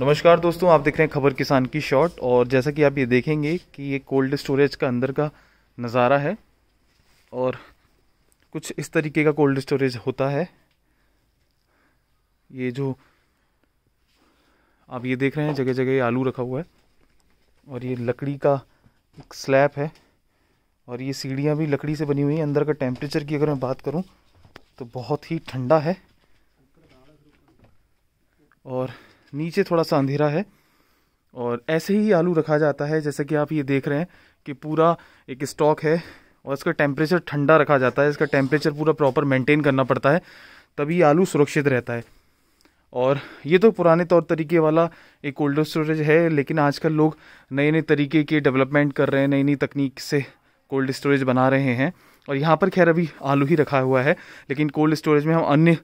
नमस्कार दोस्तों आप देख रहे हैं खबर किसान की शॉर्ट और जैसा कि आप ये देखेंगे कि ये कोल्ड स्टोरेज का अंदर का नज़ारा है और कुछ इस तरीके का कोल्ड स्टोरेज होता है ये जो आप ये देख रहे हैं जगह जगह आलू रखा हुआ है और ये लकड़ी का एक स्लैब है और ये सीढ़ियाँ भी लकड़ी से बनी हुई हैं अंदर का टेम्परेचर की अगर मैं बात करूँ तो बहुत ही ठंडा है और नीचे थोड़ा सा अंधेरा है और ऐसे ही आलू रखा जाता है जैसे कि आप ये देख रहे हैं कि पूरा एक स्टॉक है और इसका टेम्परेचर ठंडा रखा जाता है इसका टेम्परेचर पूरा प्रॉपर मेंटेन करना पड़ता है तभी आलू सुरक्षित रहता है और ये तो पुराने तौर तरीके वाला एक कोल्ड स्टोरेज है लेकिन आजकल लोग नए नए तरीके के डेवलपमेंट कर रहे हैं नई नई तकनीक से कोल्ड स्टोरेज बना रहे हैं और यहाँ पर खैर अभी आलू ही रखा हुआ है लेकिन कोल्ड स्टोरेज में हम अन्य